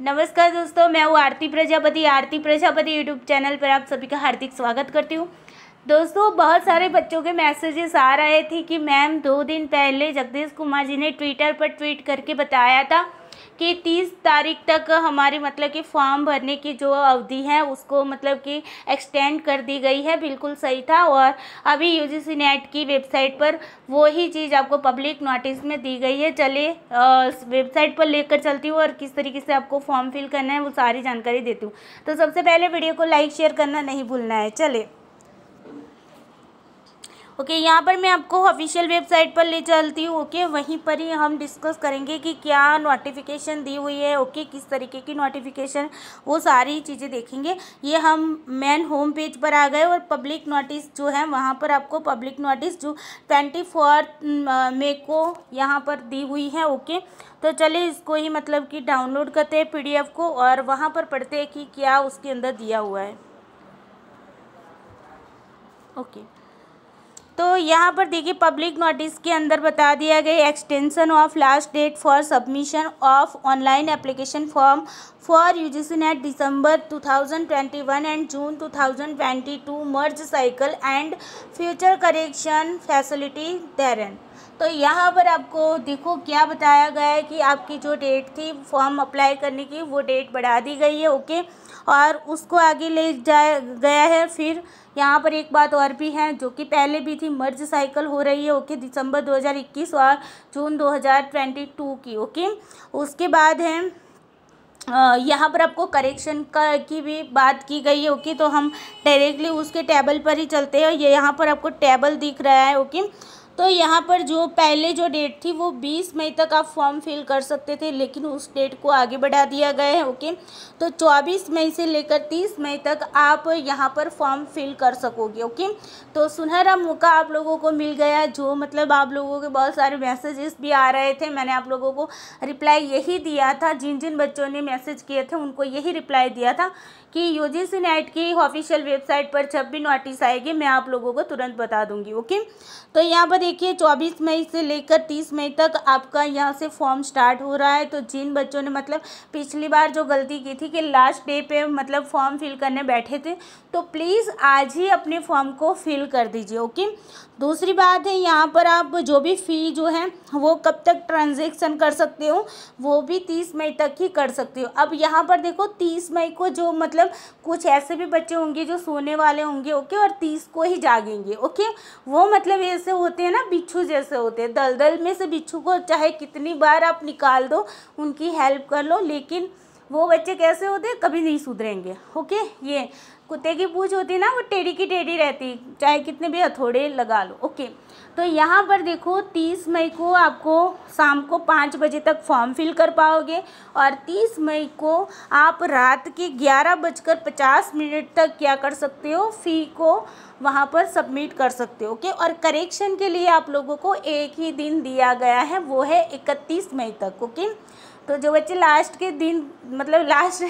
नमस्कार दोस्तों मैं हूँ आरती प्रजापति आरती प्रजापति यूट्यूब चैनल पर आप सभी का हार्दिक स्वागत करती हूँ दोस्तों बहुत सारे बच्चों के मैसेजेस आ रहे थे कि मैम दो दिन पहले जगदीश कुमार जी ने ट्विटर पर ट्वीट करके बताया था कि तीस तारीख तक हमारी मतलब कि फॉर्म भरने की जो अवधि है उसको मतलब कि एक्सटेंड कर दी गई है बिल्कुल सही था और अभी यू जी नेट की वेबसाइट पर वही चीज़ आपको पब्लिक नोटिस में दी गई है चले वेबसाइट पर लेकर चलती हूँ और किस तरीके से आपको फॉर्म फिल करना है वो सारी जानकारी देती हूँ तो सबसे पहले वीडियो को लाइक शेयर करना नहीं भूलना है चले ओके यहाँ पर मैं आपको ऑफिशियल वेबसाइट पर ले चलती हूँ ओके वहीं पर ही हम डिस्कस करेंगे कि क्या नोटिफिकेशन दी हुई है ओके किस तरीके की नोटिफिकेशन वो सारी चीज़ें देखेंगे ये हम मेन होम पेज पर आ गए और पब्लिक नोटिस जो है वहाँ पर आपको पब्लिक नोटिस जो ट्वेंटी फोर्थ मे को यहाँ पर दी हुई है ओके तो चलिए इसको ही मतलब कि डाउनलोड करते हैं पी को और वहाँ पर पढ़ते हैं कि क्या उसके अंदर दिया हुआ है ओके okay. तो यहाँ पर देखिए पब्लिक नोटिस के अंदर बता दिया गया extension of last date for submission of online application form for UGC NET December 2021 and June 2022 merge cycle and future correction facility thereon तो यहाँ पर आपको देखो क्या बताया गया है कि आपकी जो डेट थी फॉर्म अप्लाई करने की वो डेट बढ़ा दी गई है ओके okay? और उसको आगे ले जाया गया है फिर यहाँ पर एक बात और भी है जो कि पहले भी थी मर्ज साइकिल हो रही है ओके दिसंबर 2021 और जून 2022 की ओके उसके बाद है यहाँ पर आपको करेक्शन का की भी बात की गई है ओके तो हम डायरेक्टली उसके टेबल पर ही चलते हैं ये यहाँ पर आपको टेबल दिख रहा है ओके तो यहाँ पर जो पहले जो डेट थी वो 20 मई तक आप फॉर्म फिल कर सकते थे लेकिन उस डेट को आगे बढ़ा दिया गया है ओके तो 24 मई से लेकर 30 मई तक आप यहाँ पर फॉर्म फिल कर सकोगे ओके तो सुनहरा मौका आप लोगों को मिल गया जो मतलब आप लोगों के बहुत सारे मैसेजेस भी आ रहे थे मैंने आप लोगों को रिप्लाई यही दिया था जिन जिन बच्चों ने मैसेज किए थे उनको यही रिप्लाई दिया था कि यू जी सी नेट की ऑफिशियल वेबसाइट पर जब भी नोटिस आएगी मैं आप लोगों को तुरंत बता दूंगी ओके तो यहाँ पर देखिए 24 मई से लेकर 30 मई तक आपका यहाँ से फॉर्म स्टार्ट हो रहा है तो जिन बच्चों ने मतलब पिछली बार जो गलती की थी कि लास्ट डे पे मतलब फॉर्म फिल करने बैठे थे तो प्लीज़ आज ही अपने फॉर्म को फिल कर दीजिए ओके दूसरी बात है यहाँ पर आप जो भी फ़ी जो है वो कब तक ट्रांजेक्शन कर सकते हो वो भी तीस मई तक ही कर सकते हो अब यहाँ पर देखो तीस मई को जो मतलब कुछ ऐसे भी बच्चे होंगे जो सोने वाले होंगे ओके और तीस को ही जागेंगे ओके वो मतलब ऐसे होते हैं ना बिच्छू जैसे होते हैं दलदल में से बिच्छू को चाहे कितनी बार आप निकाल दो उनकी हेल्प कर लो लेकिन वो बच्चे कैसे होते कभी नहीं सुधरेंगे ओके ये कुत्ते की पूछ होती ना वो टेढ़ी की टेढ़ी रहती चाहे कितने भी हथौड़े लगा लो ओके तो यहाँ पर देखो तीस मई को आपको शाम को पाँच बजे तक फॉर्म फिल कर पाओगे और तीस मई को आप रात के ग्यारह बजकर पचास मिनट तक क्या कर सकते हो फी को वहाँ पर सबमिट कर सकते हो ओके और करेक्शन के लिए आप लोगों को एक ही दिन दिया गया है वो है इकतीस मई तक ओके तो जो बच्चे लास्ट के दिन मतलब लास्ट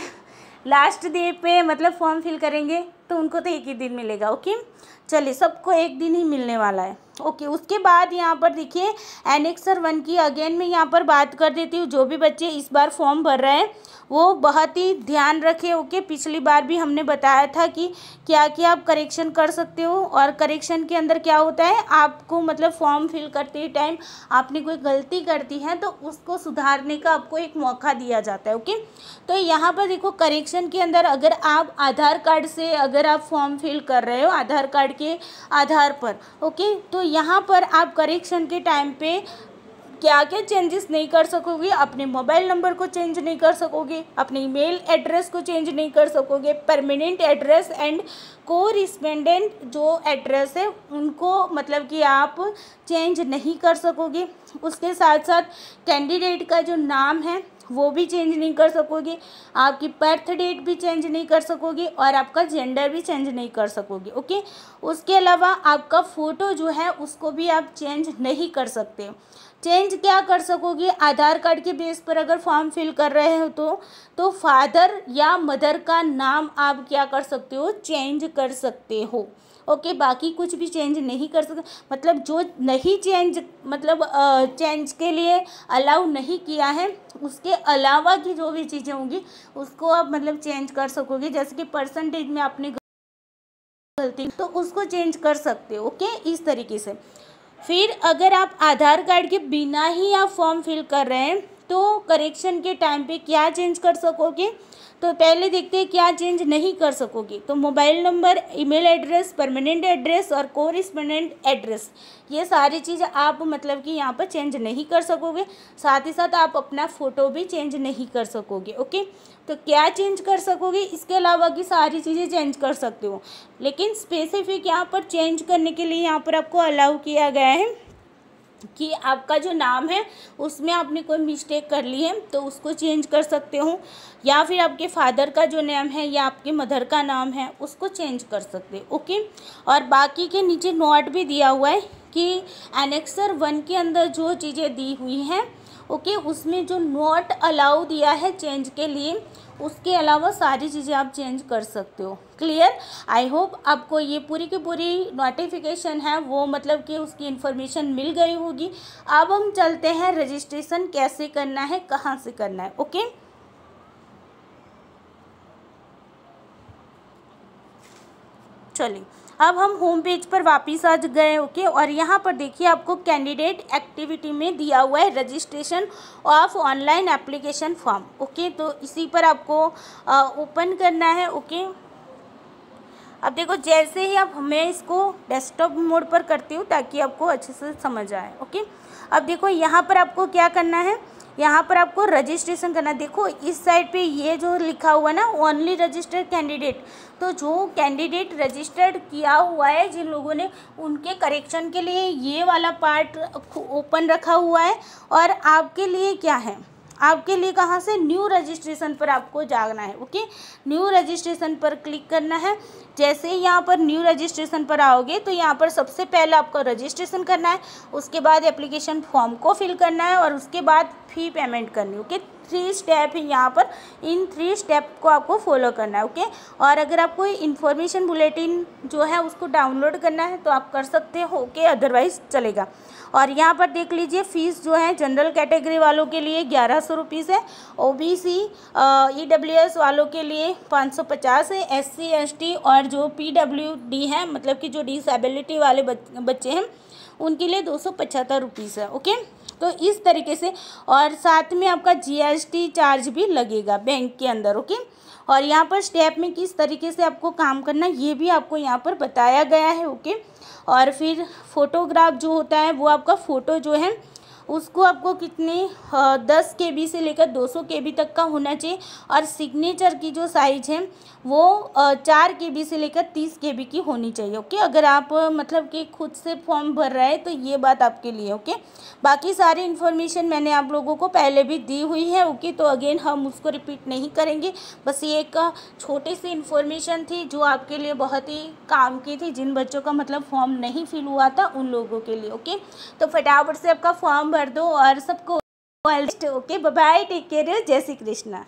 लास्ट डे पे मतलब फॉर्म फिल करेंगे तो उनको तो एक ही दिन मिलेगा ओके चलिए सबको एक दिन ही मिलने वाला है ओके उसके बाद यहाँ पर देखिए एनेक्सर वन की अगेन मैं यहाँ पर बात कर देती हूँ जो भी बच्चे इस बार फॉर्म भर रहे हैं वो बहुत ही ध्यान रखे ओके पिछली बार भी हमने बताया था कि क्या क्या आप करेक्शन कर सकते हो और करेक्शन के अंदर क्या होता है आपको मतलब फॉर्म फिल करते टाइम आपने कोई गलती कर दी है तो उसको सुधारने का आपको एक मौका दिया जाता है ओके तो यहाँ पर देखो करेक्शन के अंदर अगर आप आधार कार्ड से अगर अगर आप फॉर्म फिल कर रहे हो आधार कार्ड के आधार पर ओके तो यहाँ पर आप करेक्शन के टाइम पे क्या क्या चेंजेस नहीं कर सकोगे अपने मोबाइल नंबर को चेंज नहीं कर सकोगे अपने ईमेल एड्रेस को चेंज नहीं कर सकोगे परमानेंट एड्रेस एंड को रिस्पेंडेंट जो एड्रेस है उनको मतलब कि आप चेंज नहीं कर सकोगे उसके साथ साथ कैंडिडेट का जो नाम है वो भी चेंज नहीं कर सकोगे आपकी बर्थ डेट भी चेंज नहीं कर सकोगे और आपका जेंडर भी चेंज नहीं कर सकोगे ओके उसके अलावा आपका फ़ोटो जो है उसको भी आप चेंज नहीं कर सकते चेंज क्या कर सकोगे आधार कार्ड के बेस पर अगर फॉर्म फिल कर रहे हो तो तो फादर या मदर का नाम आप क्या कर सकते हो चेंज कर सकते हो ओके okay, बाकी कुछ भी चेंज नहीं कर सकते मतलब जो नहीं चेंज मतलब चेंज के लिए अलाउ नहीं किया है उसके अलावा की जो भी चीज़ें होंगी उसको आप मतलब चेंज कर सकोगे जैसे कि परसेंटेज में आपने गलती तो उसको चेंज कर सकते हो ओके इस तरीके से फिर अगर आप आधार कार्ड के बिना ही आप फॉर्म फिल कर रहे हैं तो करेक्शन के टाइम पे क्या चेंज कर सकोगे तो पहले देखते हैं क्या चेंज नहीं कर सकोगे तो mobile number email address permanent address और कोरिस्पेंडेंट एड्रेस ये सारी चीज़ आप मतलब कि यहाँ पर चेंज नहीं कर सकोगे साथ ही साथ आप अपना फ़ोटो भी चेंज नहीं कर सकोगे ओके तो क्या चेंज कर सकोगे इसके अलावा की सारी चीज़ें चेंज कर सकते हो लेकिन स्पेसिफिक यहाँ पर चेंज करने के लिए यहाँ पर आपको अलाउ किया गया है कि आपका जो नाम है उसमें आपने कोई मिस्टेक कर ली है तो उसको चेंज कर सकते हो या फिर आपके फादर का जो नेम है या आपके मदर का नाम है उसको चेंज कर सकते हो ओके और बाकी के नीचे नोट भी दिया हुआ है कि एनेक्सर वन के अंदर जो चीज़ें दी हुई हैं ओके उसमें जो नॉट अलाउ दिया है चेंज के लिए उसके अलावा सारी चीज़ें आप चेंज कर सकते हो क्लियर आई होप आपको ये पूरी की पूरी नोटिफिकेशन है वो मतलब कि उसकी इन्फॉर्मेशन मिल गई होगी अब हम चलते हैं रजिस्ट्रेशन कैसे करना है कहाँ से करना है ओके okay? चलिए अब हम होम पेज पर वापस आ गए ओके और यहाँ पर देखिए आपको कैंडिडेट एक्टिविटी में दिया हुआ है registration of online application form okay तो इसी पर आपको ओपन करना है ओके अब देखो जैसे ही आप मैं इसको डेस्कटॉप मोड पर करती हूँ ताकि आपको अच्छे से समझ आए ओके अब देखो यहाँ पर आपको क्या करना है यहाँ पर आपको रजिस्ट्रेशन करना देखो इस साइड पे ये जो लिखा हुआ ना ओनली रजिस्टर्ड कैंडिडेट तो जो कैंडिडेट रजिस्टर्ड किया हुआ है जिन लोगों ने उनके करेक्शन के लिए ये वाला पार्ट ओपन रखा हुआ है और आपके लिए क्या है आपके लिए कहाँ से न्यू रजिस्ट्रेशन पर आपको जागना है ओके न्यू रजिस्ट्रेशन पर क्लिक करना है जैसे ही यहाँ पर न्यू रजिस्ट्रेशन पर आओगे तो यहाँ पर सबसे पहले आपको रजिस्ट्रेशन करना है उसके बाद एप्लीकेशन फॉर्म को फिल करना है और उसके बाद फ़ी पेमेंट करनी ओके थ्री स्टेप हैं यहाँ पर इन थ्री स्टेप को आपको फॉलो करना है ओके और अगर आपको इन्फॉर्मेशन बुलेटिन जो है उसको डाउनलोड करना है तो आप कर सकते हो ओके अदरवाइज चलेगा और यहाँ पर देख लीजिए फीस जो है जनरल कैटेगरी वालों के लिए ग्यारह सौ रुपीज़ है O B C E W S वालों के लिए पाँच सौ पचास है एस सी एस टी और जो पी डब्ल्यू डी है मतलब कि जो डिसबिलिटी वाले बच्चे हैं उनके लिए दो सौ पचहत्तर रुपीज़ है ओके तो इस तरीके से और साथ में आपका जीएसटी चार्ज भी लगेगा बैंक के अंदर ओके और यहाँ पर स्टेप में किस तरीके से आपको काम करना ये भी आपको यहाँ पर बताया गया है ओके और फिर फोटोग्राफ जो होता है वो आपका फ़ोटो जो है उसको आपको कितने दस के बी से लेकर दो सौ के बी तक का होना चाहिए और सिग्नेचर की जो साइज है वो चार के बी से लेकर तीस के बी की होनी चाहिए ओके अगर आप मतलब कि खुद से फॉर्म भर रहे हैं तो ये बात आपके लिए ओके बाकी सारी इन्फॉर्मेशन मैंने आप लोगों को पहले भी दी हुई है ओके तो अगेन हम उसको रिपीट नहीं करेंगे बस ये एक छोटी सी इन्फॉर्मेशन थी जो आपके लिए बहुत ही काम की थी जिन बच्चों का मतलब फॉर्म नहीं फिल हुआ था उन लोगों के लिए ओके तो फटाफट से आपका फॉर्म भर दो और सबको ओके बाय टेक केयर जय श्री कृष्णा